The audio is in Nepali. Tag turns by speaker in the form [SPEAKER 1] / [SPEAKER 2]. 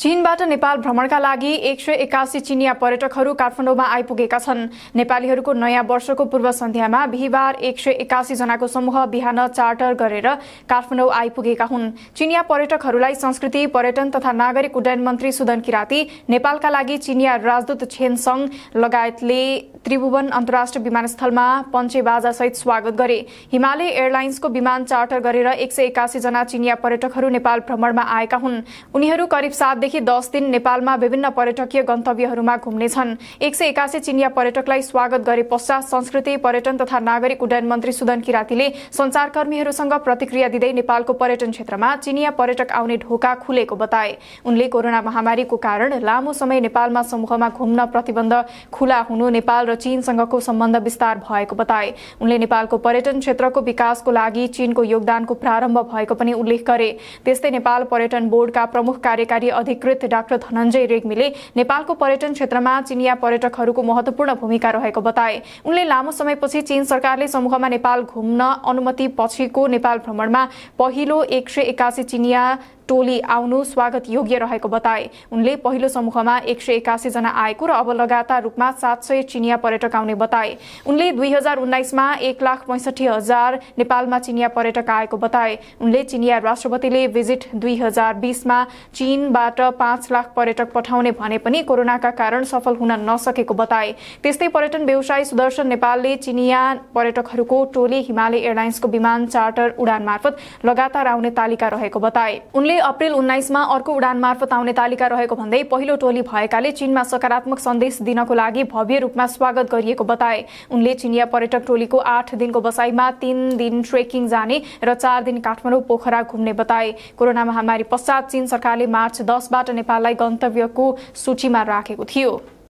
[SPEAKER 1] चीनबाट नेपाल भ्रमणका लागि एक सय एकासी चिनिया पर्यटकहरू काठमाडौँमा आइपुगेका छन् नेपालीहरूको नयाँ वर्षको पूर्व सन्ध्यामा बिहिबार एक सय एकासी जनाको समूह बिहान चार्टर गरेर काठमाडौँ आइपुगेका हुन् चिनिया पर्यटकहरूलाई संस्कृति पर्यटन तथा नागरिक उड्डयन मन्त्री सुदन किराती नेपालका लागि चिनिया राजदूत छेन सङ लगायतले त्रिभुवन अन्तर्राष्ट्रिय विमानस्थलमा पञ्चे बाजासहित स्वागत गरे हिमालय एयरलाइन्सको विमान चार्टर गरेर एक सय एकासीजना जना चिनिया पर्यटकहरू नेपाल भ्रमणमा आएका हुन् उनीहरू करिब सात सातदेखि दस दिन नेपालमा विभिन्न पर्यटकीय गन्तव्यहरूमा घुम्नेछन् एक सय एकासी चिनिया पर्यटकलाई स्वागत गरे पश्चात संस्कृति पर्यटन तथा नागरिक उड्डयन मन्त्री सुदन किरातीले संचारकर्मीहरूसँग प्रतिक्रिया दिँदै नेपालको पर्यटन क्षेत्रमा चिनिया पर्यटक आउने ढोका खुलेको बताए उनले कोरोना महामारीको कारण लामो समय नेपालमा समूहमा घुम्न प्रतिबन्ध खुला हुनु नेपाल र चीनसँगको सम्बन्ध विस्तार भएको बताए उनले नेपालको पर्यटन क्षेत्रको विकासको लागि चीनको योगदानको प्रारम्भ भएको पनि उल्लेख गरे त्यस्तै नेपाल पर्यटन बोर्डका प्रमुख कार्यकारी अधिकारी अधिकृत डाक्टर धनञ्जय रेग्मीले नेपालको पर्यटन क्षेत्रमा चिनिया पर्यटकहरूको महत्वपूर्ण भूमिका रहेको बताए उनले लामो समयपछि चीन सरकारले समूहमा नेपाल घुम्न अनुमति पछिको नेपाल भ्रमणमा पहिलो एक सय एकासी चिनिया टोली आउनु स्वागत योग्य रहेको बताए उनले पहिलो समूहमा एक सय एकासी जना आएको र अब लगातार रूपमा सात सय चिनिया पर्यटक आउने बताए उनले दुई हजार उन्नाइसमा एक लाख पैँसठी हजार नेपालमा चिनिया पर्यटक आएको बताए उनले चिनिया राष्ट्रपतिले भिजिट दुई हजार बिसमा चीनबाट पाँच लाख पर्यटक पठाउने भने पनि कोरोनाका कारण सफल हुन नसकेको बताए त्यस्तै पर्यटन व्यवसाय सुदर्शन नेपालले चिनिया पर्यटकहरूको टोली हिमालय एयरलाइन्सको विमान चार्टर उडान मार्फत लगातार आउने तालिका रहेको बताए उनले टोलीले अप्रेल उन्नाइसमा अर्को उडान मार्फत आउने तालिका रहेको भन्दै पहिलो टोली भएकाले चीनमा सकारात्मक सन्देश दिनको लागि भव्य रूपमा स्वागत गरिएको बताए उनले चिनिया पर्यटक टोलीको आठ दिनको बसाईमा तीन दिन ट्रेकिङ जाने र चार दिन काठमाडौँ पोखरा घुम्ने बताए कोरोना महामारी पश्चात चीन सरकारले मार्च दसबाट नेपाललाई गन्तव्यको सूचीमा राखेको थियो